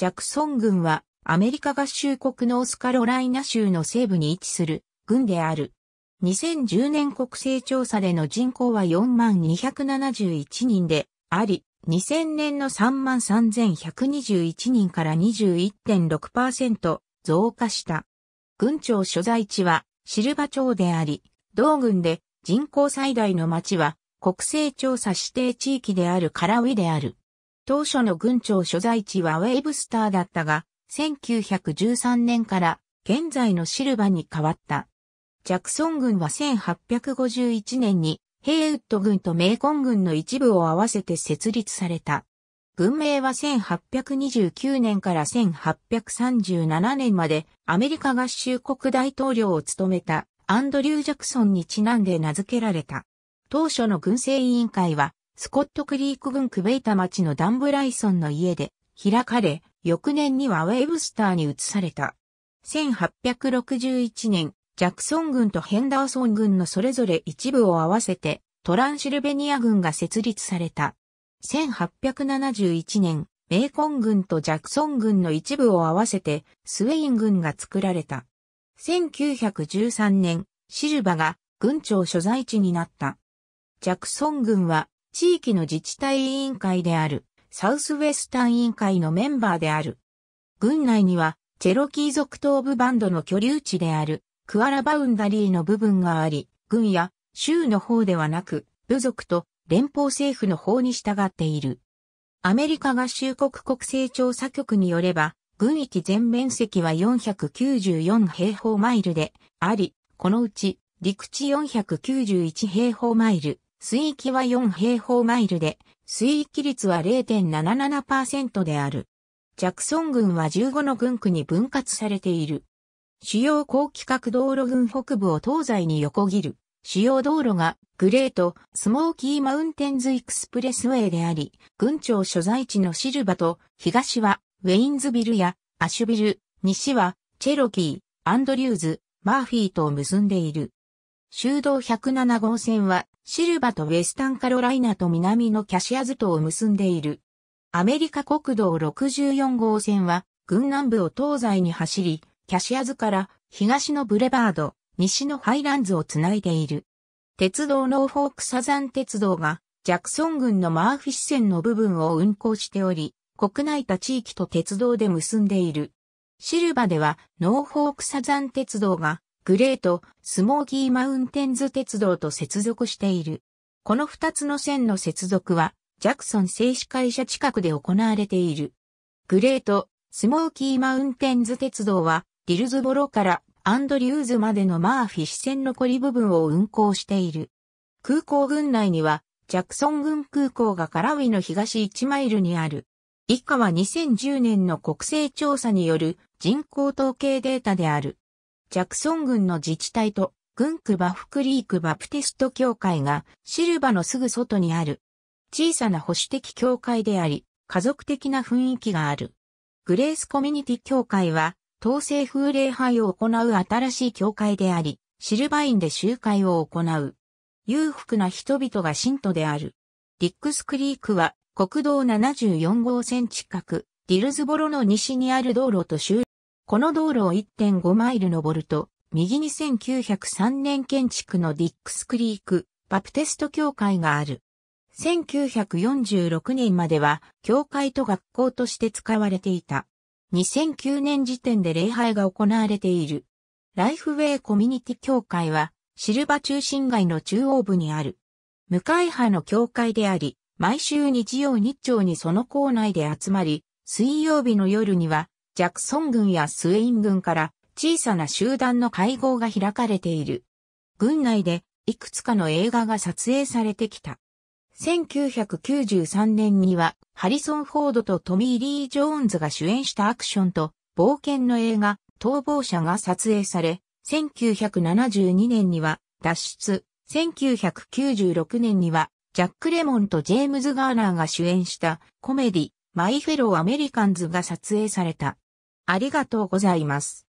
ジャクソン軍はアメリカ合衆国ノースカロライナ州の西部に位置する軍である。2010年国勢調査での人口は4271万人であり、2000年の33,121万人から21.6%増加した。軍庁所在地はシルバ町であり、同軍で人口最大の町は国勢調査指定地域であるカラウィである。当初の軍庁所在地はウェイブスターだったが、1913年から現在のシルバに変わった。ジャクソン軍は1851年にヘイウッド軍とメイコン軍の一部を合わせて設立された。軍名は1829年から1837年までアメリカ合衆国大統領を務めたアンドリュー・ジャクソンにちなんで名付けられた。当初の軍政委員会はスコットクリーク郡クベイタ町のダンブライソンの家で開かれ、翌年にはウェブスターに移された。1861年、ジャクソン軍とヘンダーソン軍のそれぞれ一部を合わせて、トランシルベニア軍が設立された。1871年、メーコン軍とジャクソン軍の一部を合わせて、スウェイン軍が作られた。1913年、シルバが軍庁所在地になった。ジャクソン軍は地域の自治体委員会である、サウスウェスタン委員会のメンバーである。郡内には、チェロキー族東部バンドの居留地である、クアラバウンダリーの部分があり、軍や州の方ではなく、部族と連邦政府の方に従っている。アメリカ合衆国国勢調査局によれば、軍域全面積は494平方マイルであり、このうち陸地491平方マイル、水域は4平方マイルで、水域率は0.77%である。ジャクソン郡は15の郡区に分割されている。主要高規格道路群北部を東西に横切る。主要道路がグレートスモーキーマウンテンズエクスプレスウェイであり、郡庁所在地のシルバと東はウェインズビルやアシュビル、西はチェロキー、アンドリューズ、マーフィーと結んでいる。州道107号線はシルバとウェスタンカロライナと南のキャシアズ島を結んでいる。アメリカ国道64号線は軍南部を東西に走り、キャシアズから東のブレバード、西のハイランズをつないでいる。鉄道ノーフォークサザン鉄道がジャクソン軍のマーフィス線の部分を運行しており、国内他地域と鉄道で結んでいる。シルバではノーフォークサザン鉄道がグレート・スモーキー・マウンテンズ鉄道と接続している。この二つの線の接続は、ジャクソン製紙会社近くで行われている。グレート・スモーキー・マウンテンズ鉄道は、ディルズボロからアンドリューズまでのマーフィュ線残り部分を運行している。空港群内には、ジャクソン軍空港がカラウィの東1マイルにある。以下は2010年の国勢調査による人口統計データである。ジャクソン郡の自治体と、軍区バフクリークバプテスト教会がシルバのすぐ外にある。小さな保守的教会であり、家族的な雰囲気がある。グレースコミュニティ教会は、統制風礼拝を行う新しい教会であり、シルバインで集会を行う。裕福な人々が信徒である。ディックスクリークは国道74号線近く、ディルズボロの西にある道路と集この道路を1.5マイル登ると、右に1903年建築のディックスクリーク、バプテスト教会がある。1946年までは、教会と学校として使われていた。2009年時点で礼拝が行われている。ライフウェイコミュニティ教会は、シルバ中心街の中央部にある。向かい派の教会であり、毎週日曜日朝にその校内で集まり、水曜日の夜にはジャクソン軍やスウェイン軍から小さな集団の会合が開かれている。軍内でいくつかの映画が撮影されてきた。1993年にはハリソン・フォードとトミー・リー・ジョーンズが主演したアクションと冒険の映画逃亡者が撮影され、1972年には脱出、1996年にはジャック・レモンとジェームズ・ガーナーが主演したコメディマイフェローアメリカンズが撮影された。ありがとうございます。